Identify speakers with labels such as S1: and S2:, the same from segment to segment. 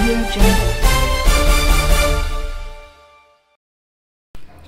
S1: Audio Jungle.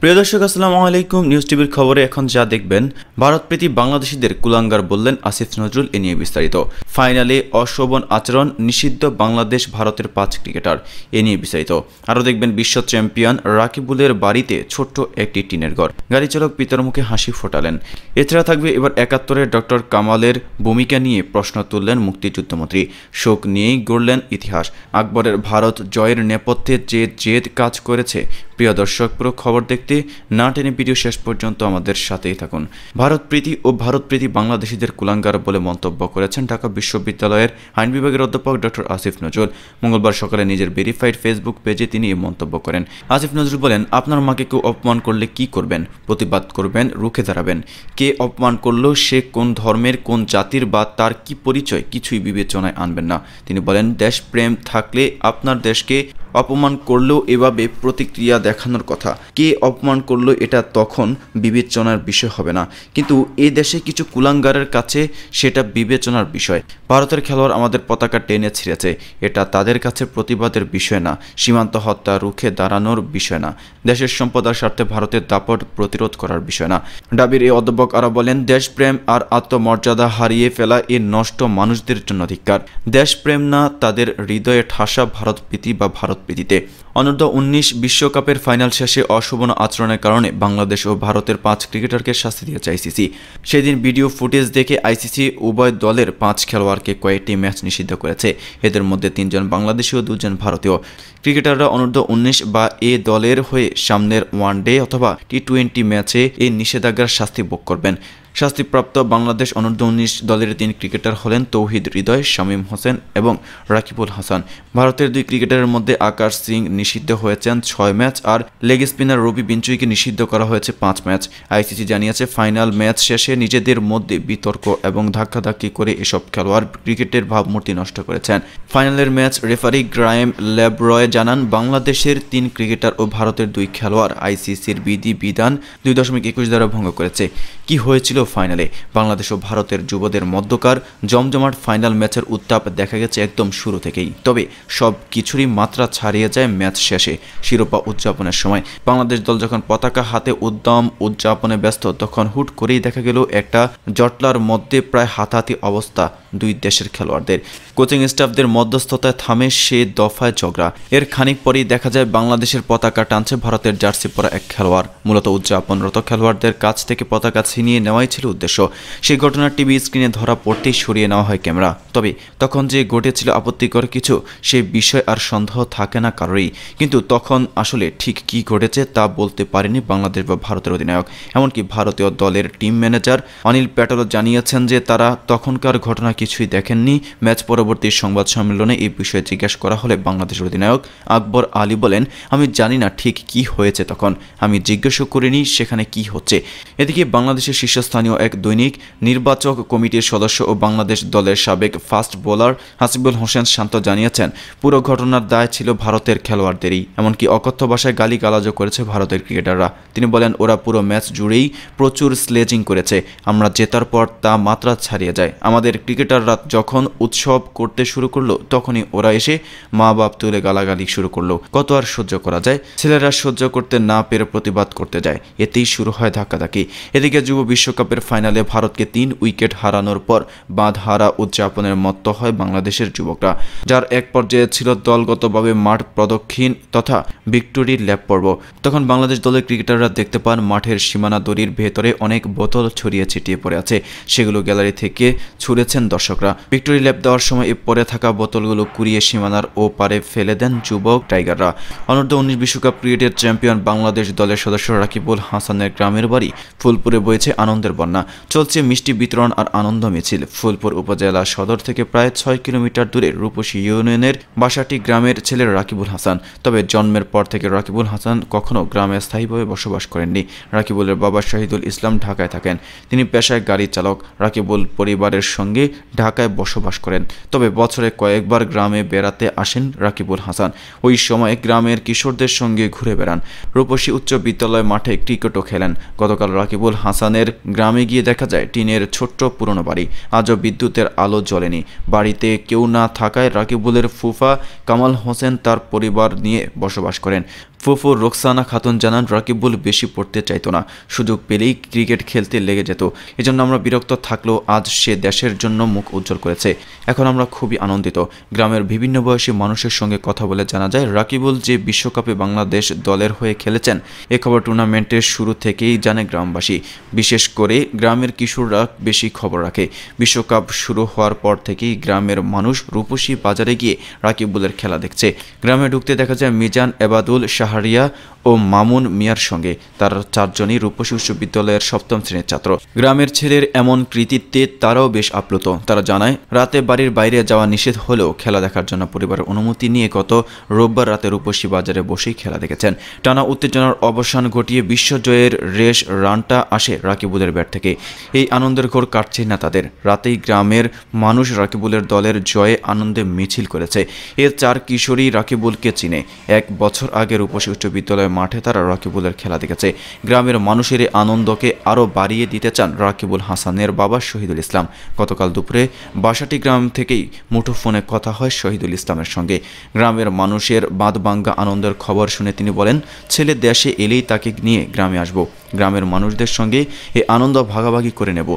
S1: প্রিয় দর্শক আসসালামু আলাইকুম নিউজ টিভির খবরে এখন যা দেখবেন ভারতপ্রীতি বাংলাদেশিদের কুলাঙ্গার বললেন আসিফ নজরুল এ নিয়ে বিস্তারিত ফাইনালে অশোভন আচরণ নিষিদ্ধ বাংলাদেশ ভারতের পাঁচ ক্রিকেটার এ নিয়ে বিস্তারিত আরও দেখবেন বিশ্ব চ্যাম্পিয়ন রাকিবুলের বাড়িতে ছোট্ট একটি টিনের ঘর গাড়ি চালক পিতার মুখে হাসি ফোটালেন এছাড়া থাকবে এবার একাত্তরের ডক্টর কামালের ভূমিকা নিয়ে প্রশ্ন তুললেন মুক্তিযুদ্ধমন্ত্রী শোক নিয়েই গড়লেন ইতিহাস আকবরের ভারত জয়ের নেপথ্যে যে জেদ কাজ করেছে প্রিয় দর্শক পুরো খবর দেখতে দেখতে না টেনে ভিডিও শেষ পর্যন্ত আমাদের সাথেই থাকুন ভারত প্রীতি ও ভারত প্রীতি বাংলাদেশিদের কুলাঙ্গার বলে মন্তব্য করেছেন ঢাকা বিশ্ববিদ্যালয়ের আইন বিভাগের অধ্যাপক ডক্টর আসিফ নজরুল মঙ্গলবার সকালে নিজের ভেরিফাইড ফেসবুক পেজে তিনি এই মন্তব্য করেন আসিফ নজরুল বলেন আপনার মাকে কেউ অপমান করলে কি করবেন প্রতিবাদ করবেন রুখে দাঁড়াবেন কে অপমান করলো সে কোন ধর্মের কোন জাতির বা তার কি পরিচয় কিছুই বিবেচনায় আনবেন না তিনি বলেন দেশপ্রেম থাকলে আপনার দেশকে অপমান করলেও এভাবে প্রতিক্রিয়া দেখানোর কথা কে অপমান করলো এটা তখন বিবেচনার বিষয় হবে না কিন্তু এ দেশে কিছু কুলাঙ্গারের কাছে সেটা বিবেচনার বিষয় ভারতের খেলোয়াড় আমাদের পতাকা টেনে ছিঁড়েছে এটা তাদের কাছে প্রতিবাদের বিষয় না সীমান্ত হত্যা রুখে দাঁড়ানোর বিষয় না দেশের সম্পদার স্বার্থে ভারতের দাপট প্রতিরোধ করার বিষয় না ডাবির এই অধ্যাপক আরও বলেন দেশপ্রেম আর আত্মমর্যাদা হারিয়ে ফেলা এ নষ্ট মানুষদের জন্য অধিকার দেশপ্রেম না তাদের হৃদয়ে ঠাসা ভারত প্রীতি বা ভারত জলপ্রীতিতে অনূর্ধ্ব উনিশ বিশ্বকাপের ফাইনাল শেষে অশোভন আচরণের কারণে বাংলাদেশ ও ভারতের পাঁচ ক্রিকেটারকে শাস্তি দিয়েছে আইসিসি সেদিন ভিডিও ফুটেজ দেখে আইসিসি উভয় দলের পাঁচ খেলোয়াড়কে কয়েকটি ম্যাচ নিষিদ্ধ করেছে এদের মধ্যে তিনজন বাংলাদেশি ও দুজন ভারতীয় ক্রিকেটাররা অনূর্ধ্ব উনিশ বা এ দলের হয়ে সামনের ওয়ান ডে অথবা টি টোয়েন্টি ম্যাচে এই নিষেধাজ্ঞার শাস্তি ভোগ করবেন শাস্তিপ্রাপ্ত বাংলাদেশ অনূর্ধ্ব উনিশ দলের তিন ক্রিকেটার হলেন তৌহিদ হৃদয় শামীম হোসেন এবং রাকিবুল হাসান ভারতের দুই ক্রিকেটারের মধ্যে আকাশ সিং নিষিদ্ধ হয়েছেন ছয় ম্যাচ আর লেগ স্পিনার রবি বিঞ্চুইকে নিষিদ্ধ করা হয়েছে পাঁচ ম্যাচ আইসিসি জানিয়েছে ফাইনাল ম্যাচ শেষে নিজেদের মধ্যে বিতর্ক এবং ধাক্কাধাক্কি করে এসব খেলোয়াড় ক্রিকেটের ভাবমূর্তি নষ্ট করেছেন ফাইনালের ম্যাচ রেফারি গ্রাইম ল্যাবরয় জানান বাংলাদেশের তিন ক্রিকেটার ও ভারতের দুই খেলোয়াড় আইসিসির বিধি বিধান দুই দশমিক একুশ দ্বারা ভঙ্গ করেছে কি হয়েছিল ফাইনালে বাংলাদেশ ও ভারতের যুবদের মধ্যকার জমজমাট ফাইনাল ম্যাচের উত্তাপ দেখা গেছে একদম শুরু থেকেই তবে সব কিছুরই মাত্রা ছাড়িয়ে যায় ম্যাচ শেষে শিরোপা উদযাপনের সময় বাংলাদেশ দল যখন পতাকা হাতে উদ্যম উদযাপনে ব্যস্ত তখন হুট করেই দেখা গেল একটা জটলার মধ্যে প্রায় হাতাহাতি অবস্থা দুই দেশের খেলোয়াড়দের কোচিং স্টাফদের মধ্যস্থতায় থামে সে দফায় ঝগড়া এর খানিক পরেই দেখা যায় বাংলাদেশের পতাকা টানছে ভারতের জার্সি পরা এক খেলোয়াড় মূলত উদযাপনরত খেলোয়াড়দের কাছ থেকে পতাকা ছিনিয়ে নেওয়াই ছিল উদ্দেশ্য সেই ঘটনার টিভি স্ক্রিনে ধরা পড়তেই সরিয়ে নেওয়া হয় ক্যামেরা তবে তখন যে ঘটেছিল আপত্তিকর কিছু সে বিষয় আর সন্দেহ থাকে না কারোরই কিন্তু তখন আসলে ঠিক কি ঘটেছে তা বলতে পারেনি বাংলাদেশ বা ভারতের অধিনায়ক এমনকি ভারতীয় দলের টিম ম্যানেজার অনিল প্যাটেলও জানিয়েছেন যে তারা তখনকার ঘটনা কিছুই দেখেননি ম্যাচ পরবর্তী সংবাদ সম্মেলনে এই বিষয়ে জিজ্ঞেস করা হলে বাংলাদেশের অধিনায়ক আকবর আলী বলেন আমি জানি না ঠিক কি হয়েছে তখন আমি জিজ্ঞেস করিনি সেখানে কি হচ্ছে এদিকে বাংলাদেশ বাংলাদেশের শীর্ষস্থানীয় এক দৈনিক নির্বাচক কমিটির সদস্য ও বাংলাদেশ দলের সাবেক ফাস্ট বোলার হাসিবুল হোসেন শান্ত জানিয়েছেন পুরো ঘটনার দায় ছিল ভারতের খেলোয়াড়দেরই এমনকি অকথ্য ভাষায় গালিগালাজও করেছে ভারতের ক্রিকেটাররা তিনি বলেন ওরা পুরো ম্যাচ জুড়েই প্রচুর স্লেজিং করেছে আমরা জেতার পর তা মাত্রা ছাড়িয়ে যায় আমাদের ক্রিকেটাররা যখন উৎসব করতে শুরু করলো তখনই ওরা এসে মা বাপ তুলে গালাগালি শুরু করলো কত আর সহ্য করা যায় ছেলেরা সহ্য করতে না পেরে প্রতিবাদ করতে যায় এতেই শুরু হয় ধাক্কাধাকি এদিকে যুব বিশ্বকাপের ফাইনালে ভারতকে তিন উইকেট হারানোর পর বাঁধ হারা উদযাপনের মত্ত হয় বাংলাদেশের যুবকরা যার এক পর্যায়ে ছিল দলগতভাবে মাঠ প্রদক্ষিণ তথা ভিক্টোরির ল্যাব পর্ব তখন বাংলাদেশ দলের ক্রিকেটার ভক্তরা দেখতে পান মাঠের সীমানা দড়ির ভেতরে অনেক বোতল ছড়িয়ে ছিটিয়ে পড়ে আছে সেগুলো গ্যালারি থেকে ছুঁড়েছেন দর্শকরা ভিক্টোরি ল্যাব দেওয়ার সময় পড়ে থাকা বোতলগুলো কুড়িয়ে সীমানার ও পারে ফেলে দেন যুবক টাইগাররা অনূর্ধ্ব উনিশ বিশ্বকাপ ক্রিকেটের চ্যাম্পিয়ন বাংলাদেশ দলের সদস্য রাকিবুল হাসানের গ্রামের বাড়ি ফুলপুরে বইছে আনন্দের বন্যা চলছে মিষ্টি বিতরণ আর আনন্দ মিছিল ফুলপুর উপজেলা সদর থেকে প্রায় ছয় কিলোমিটার দূরে রূপসী ইউনিয়নের বাসাটি গ্রামের ছেলে রাকিবুল হাসান তবে জন্মের পর থেকে রাকিবুল হাসান কখনো গ্রামে স্থায়ীভাবে বসবাস বসবাস করেননি রাকিবুলের বাবা শাহিদুল ইসলাম ঢাকায় থাকেন তিনি পেশায় গাড়ি চালক রাকিবুল পরিবারের সঙ্গে ঢাকায় বসবাস করেন তবে বছরে কয়েকবার গ্রামে বেড়াতে আসেন রাকিবুল হাসান ওই সময় গ্রামের কিশোরদের সঙ্গে ঘুরে বেড়ান রূপসী উচ্চ বিদ্যালয় মাঠে ক্রিকেটও খেলেন গতকাল রাকিবুল হাসানের গ্রামে গিয়ে দেখা যায় টিনের ছোট্ট পুরনো বাড়ি আজও বিদ্যুতের আলো জ্বলেনি বাড়িতে কেউ না থাকায় রাকিবুলের ফুফা কামাল হোসেন তার পরিবার নিয়ে বসবাস করেন ফুফু রোকসানা খাতুন জানান রাকিবুল বেশি পড়তে চাইতো না সুযোগ পেলেই ক্রিকেট খেলতে লেগে যেত এজন্য আমরা বিরক্ত থাকলেও আজ সে দেশের জন্য মুখ উজ্জ্বল করেছে এখন আমরা খুবই আনন্দিত গ্রামের বিভিন্ন বয়সী মানুষের সঙ্গে কথা বলে জানা যায় রাকিবুল যে বিশ্বকাপে বাংলাদেশ দলের হয়ে খেলেছেন এ খবর টুর্নামেন্টের শুরু থেকেই জানে গ্রামবাসী বিশেষ করে গ্রামের কিশোররা বেশি খবর রাখে বিশ্বকাপ শুরু হওয়ার পর থেকেই গ্রামের মানুষ রূপসী বাজারে গিয়ে রাকিবুলের খেলা দেখছে গ্রামে ঢুকতে দেখা যায় মিজান এবাদুল শাহ पहाड़िया ও মামুন মিয়ার সঙ্গে তার চারজনই রূপসী উচ্চ বিদ্যালয়ের সপ্তম শ্রেণীর ছাত্র গ্রামের ছেলের এমন কৃতিত্বে তারাও বেশ আপ্লুত তারা জানায় রাতে বাড়ির বাইরে যাওয়া নিষেধ হলেও খেলা দেখার জন্য পরিবারের অনুমতি নিয়ে গত রোববার রাতে রূপসী বাজারে বসেই খেলা দেখেছেন টানা উত্তেজনার অবসান ঘটিয়ে বিশ্বজয়ের রেশ রানটা আসে রাকিবুলের ব্যাট থেকে এই আনন্দের ঘোর কাটছে না তাদের রাতেই গ্রামের মানুষ রাকিবুলের দলের জয়ে আনন্দে মিছিল করেছে এর চার কিশোরী রাকিবুলকে চিনে এক বছর আগে রূপসী উচ্চ বিদ্যালয়ে মাঠে তারা রাকিবুলের খেলা দেখেছে গ্রামের মানুষের আনন্দকে আরও বাড়িয়ে দিতে চান রাকিবুল হাসানের বাবা শহীদুল ইসলাম গতকাল দুপুরে বাসাটি গ্রাম থেকেই মুঠোফোনে কথা হয় শহীদুল ইসলামের সঙ্গে গ্রামের মানুষের বাদবাঙ্গা আনন্দের খবর শুনে তিনি বলেন ছেলে দেশে এলেই তাকে নিয়ে গ্রামে আসব গ্রামের মানুষদের সঙ্গে এই আনন্দ ভাগাভাগি করে নেব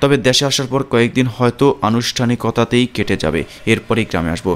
S1: তবে দেশে আসার পর কয়েকদিন হয়তো আনুষ্ঠানিকতাতেই কেটে যাবে এরপরেই গ্রামে আসব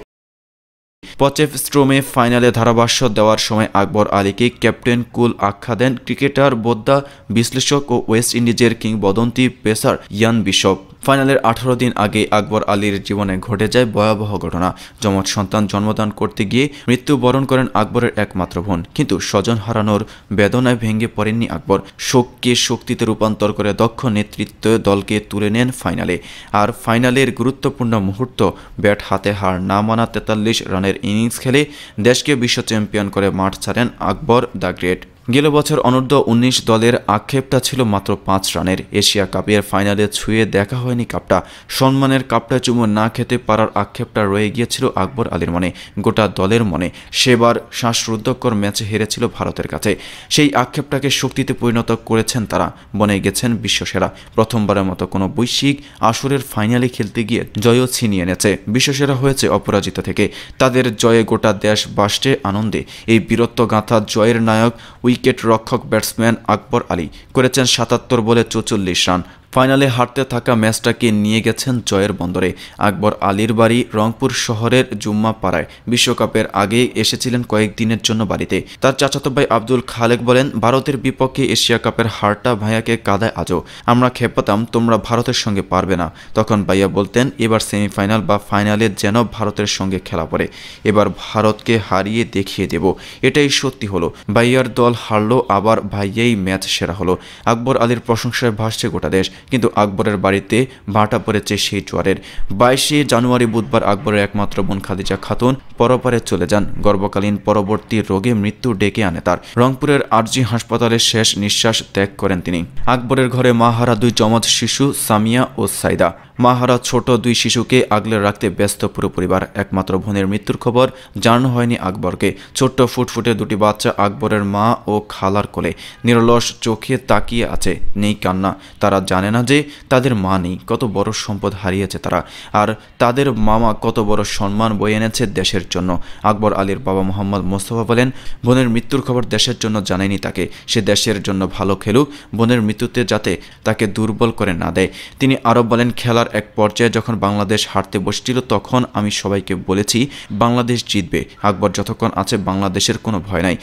S1: পচেফ স্ট্রোমে ফাইনালে ধারাভাষ্য দেওয়ার সময় আকবর আলীকে ক্যাপ্টেন কুল আখ্যা দেন ক্রিকেটার বোদ্ধা বিশ্লেষক ও ওয়েস্ট ইন্ডিজের কিংবদন্তি পেসার ইয়ান বিশপ ফাইনালের আঠারো দিন আগে আকবর আলীর জীবনে ঘটে যায় ভয়াবহ ঘটনা যমজ সন্তান জন্মদান করতে গিয়ে মৃত্যুবরণ করেন আকবরের একমাত্র বোন কিন্তু স্বজন হারানোর বেদনায় ভেঙে পড়েননি আকবর শোককে শক্তিতে রূপান্তর করে দক্ষ নেতৃত্ব দলকে তুলে নেন ফাইনালে আর ফাইনালের গুরুত্বপূর্ণ মুহূর্ত ব্যাট হাতে হার না মানা তেতাল্লিশ রানের ইনিংস খেলে দেশকে বিশ্ব চ্যাম্পিয়ন করে মাঠ ছাড়েন আকবর দ্য গ্রেট গেল বছর অনূর্ধ্ব উনিশ দলের আক্ষেপটা ছিল মাত্র পাঁচ রানের এশিয়া কাপের ফাইনালে ছুঁয়ে দেখা হয়নি কাপটা সম্মানের কাপটা চুমো না খেতে পারার আক্ষেপটা রয়ে গিয়েছিল আকবর আলীর মনে গোটা দলের মনে সেবার শ্বাসরুদ্ধকর ম্যাচে হেরেছিল ভারতের কাছে সেই আক্ষেপটাকে শক্তিতে পরিণত করেছেন তারা বনে গেছেন বিশ্বসেরা প্রথমবারের মতো কোনো বৈশ্বিক আসরের ফাইনালে খেলতে গিয়ে জয়ও ছিনিয়ে এনেছে বিশ্বসেরা হয়েছে অপরাজিত থেকে তাদের জয়ে গোটা দেশ বাষ্টে আনন্দে এই বীরত্ব গাঁথা জয়ের নায়ক উই উইকেট রক্ষক ব্যাটসম্যান আকবর আলী করেছেন সাতাত্তর বলে চৌচল্লিশ রান ফাইনালে হারতে থাকা ম্যাচটাকে নিয়ে গেছেন জয়ের বন্দরে আকবর আলীর বাড়ি রংপুর শহরের জুম্মা পাড়ায় বিশ্বকাপের আগে এসেছিলেন কয়েকদিনের জন্য বাড়িতে তার চাচাতো ভাই আব্দুল খালেক বলেন ভারতের বিপক্ষে এশিয়া কাপের হারটা ভাইয়াকে কাদায় আজও আমরা খেপাতাম তোমরা ভারতের সঙ্গে পারবে না তখন ভাইয়া বলতেন এবার সেমিফাইনাল বা ফাইনালে যেন ভারতের সঙ্গে খেলা পড়ে এবার ভারতকে হারিয়ে দেখিয়ে দেব এটাই সত্যি হলো ভাইয়ার দল হারলো আবার ভাইয়াই ম্যাচ সেরা হলো আকবর আলীর প্রশংসায় ভাসছে গোটা দেশ কিন্তু আকবরের বাড়িতে ভাটা পড়েছে সেই জোয়ারের বাইশে জানুয়ারি বুধবার আকবরের একমাত্র বোন খাদিজা খাতুন পরপারে চলে যান গর্ভকালীন পরবর্তী রোগে মৃত্যু ডেকে আনে তার রংপুরের আরজি হাসপাতালে শেষ নিঃশ্বাস ত্যাগ করেন তিনি আকবরের ঘরে মাহারা দুই জমজ শিশু সামিয়া ও সাইদা মাহারা ছোট দুই শিশুকে আগলে রাখতে ব্যস্ত পুরো পরিবার একমাত্র বোনের মৃত্যুর খবর জানানো হয়নি আকবরকে ছোট্ট ফুটফুটে দুটি বাচ্চা আকবরের মা ও খালার কোলে নিরলস চোখে তাকিয়ে আছে নেই কান্না তারা জানে না যে তাদের মা নেই কত বড় সম্পদ হারিয়েছে তারা আর তাদের মামা কত বড় সম্মান বয়ে এনেছে দেশের জন্য আকবর আলীর বাবা মোহাম্মদ মোস্তফা বলেন বোনের মৃত্যুর খবর দেশের জন্য জানেনি তাকে সে দেশের জন্য ভালো খেলুক বোনের মৃত্যুতে যাতে তাকে দুর্বল করে না দেয় তিনি আরও বলেন খেলা খেলার এক পর্যায়ে যখন বাংলাদেশ হারতে বসছিল তখন আমি সবাইকে বলেছি বাংলাদেশ জিতবে আকবর যতক্ষণ আছে বাংলাদেশের কোনো ভয় নাই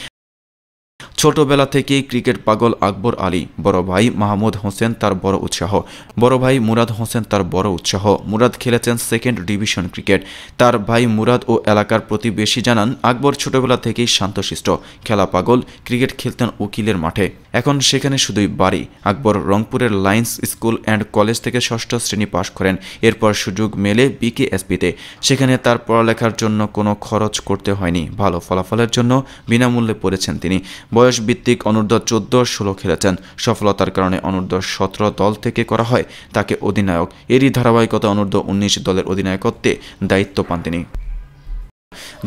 S1: ছোটবেলা থেকেই ক্রিকেট পাগল আকবর আলী বড় ভাই মাহমুদ হোসেন তার বড় উৎসাহ বড় ভাই মুরাদ হোসেন তার বড় উৎসাহ মুরাদ খেলেছেন সেকেন্ড ডিভিশন ক্রিকেট তার ভাই মুরাদ ও এলাকার প্রতিবেশী জানান আকবর ছোটবেলা থেকেই শান্তশিষ্ট খেলা পাগল ক্রিকেট খেলতেন উকিলের মাঠে এখন সেখানে শুধুই বাড়ি আকবর রংপুরের লাইন্স স্কুল অ্যান্ড কলেজ থেকে ষষ্ঠ শ্রেণী পাশ করেন এরপর সুযোগ মেলে বিকেএসপিতে সেখানে তার পড়ালেখার জন্য কোনো খরচ করতে হয়নি ভালো ফলাফলের জন্য বিনামূল্যে পড়েছেন তিনি বয়স বয়স ভিত্তিক অনূর্ধ্ব চোদ্দ ষোলো খেলেছেন সফলতার কারণে অনূর্ধ্ব সতেরো দল থেকে করা হয় তাকে অধিনায়ক এরই ধারাবাহিকতা অনূর্ধ্ব উনিশ দলের অধিনায়কত্বে দায়িত্ব পান তিনি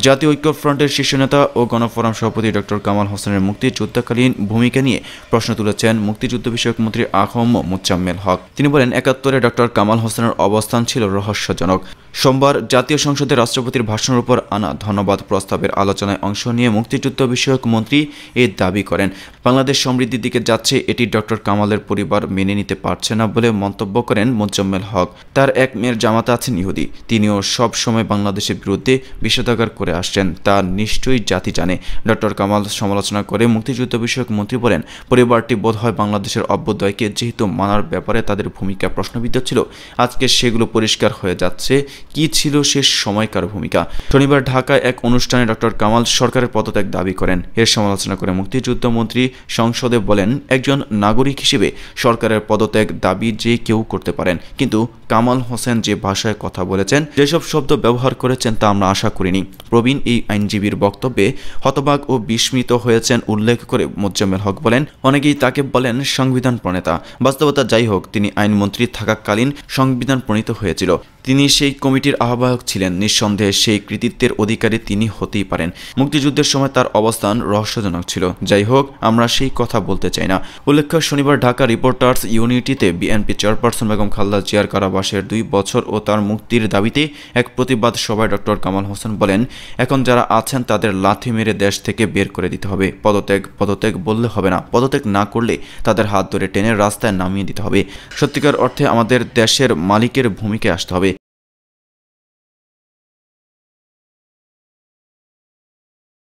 S1: জাতীয় ঐক্যফ্রন্টের শীর্ষ নেতা ও গণফোরাম সভাপতি ডক্টর কামাল হোসেনের মুক্তিযুদ্ধকালীন ভূমিকা নিয়ে প্রশ্ন তুলেছেন মুক্তিযুদ্ধ বিষয়ক মন্ত্রী আহম মুজাম্মেল হক তিনি বলেন একাত্তরে ডক্টর কামাল হোসেনের অবস্থান ছিল রহস্যজনক সোমবার জাতীয় সংসদে রাষ্ট্রপতির ভাষণের উপর আনা ধন্যবাদ প্রস্তাবের আলোচনায় অংশ নিয়ে মুক্তিযুদ্ধ বিষয়ক মন্ত্রী এ দাবি করেন বাংলাদেশ সমৃদ্ধির দিকে যাচ্ছে এটি ডক্টর কামালের পরিবার মেনে নিতে পারছে না বলে মন্তব্য করেন মোজাম্মেল হক তার এক মেয়ের জামাতা আছেন ইহুদি তিনিও সব সময় বাংলাদেশের বিরুদ্ধে বিশেষজ্ঞ জোগাড় করে আসছেন তা নিশ্চয়ই জাতি জানে ডক্টর কামাল সমালোচনা করে মুক্তিযুদ্ধ বিষয়ক মন্ত্রী বলেন পরিবারটি বোধহয় বাংলাদেশের অভ্যুদয়কে যেহেতু মানার ব্যাপারে তাদের ভূমিকা প্রশ্নবিদ্ধ ছিল আজকে সেগুলো পরিষ্কার হয়ে যাচ্ছে কি ছিল সে সময়কার ভূমিকা শনিবার ঢাকায় এক অনুষ্ঠানে ডক্টর কামাল সরকারের পদত্যাগ দাবি করেন এর সমালোচনা করে মুক্তিযুদ্ধ মন্ত্রী সংসদে বলেন একজন নাগরিক হিসেবে সরকারের পদত্যাগ দাবি যে কেউ করতে পারেন কিন্তু কামাল হোসেন যে ভাষায় কথা বলেছেন যেসব শব্দ ব্যবহার করেছেন তা আমরা আশা করিনি প্রবীণ এই আইনজীবীর বক্তব্যে হতবাক ও বিস্মিত হয়েছেন উল্লেখ করে মোজ্জামেল হক বলেন অনেকেই তাকে বলেন সংবিধান প্রণেতা বাস্তবতা যাই হোক তিনি আইনমন্ত্রী থাকাকালীন সংবিধান প্রণীত হয়েছিল তিনি সেই কমিটির আহ্বায়ক ছিলেন নিঃসন্দেহে সেই কৃতিত্বের অধিকারী তিনি হতেই পারেন মুক্তিযুদ্ধের সময় তার অবস্থান রহস্যজনক ছিল যাই হোক আমরা সেই কথা বলতে চাই না উল্লেখ্য শনিবার ঢাকা রিপোর্টার্স ইউনিটিতে বিএনপি চেয়ারপারসন বেগম খালদা জিয়ার কারাবাসের দুই বছর ও তার মুক্তির দাবিতে এক প্রতিবাদ সভায় ডক্টর কামাল হোসেন বলেন এখন যারা আছেন তাদের লাথি মেরে দেশ থেকে বের করে দিতে হবে পদত্যাগ পদত্যাগ বললে হবে না পদত্যাগ না করলে তাদের হাত ধরে টেনে রাস্তায় নামিয়ে দিতে হবে সত্যিকার অর্থে আমাদের দেশের মালিকের ভূমিকে আসতে হবে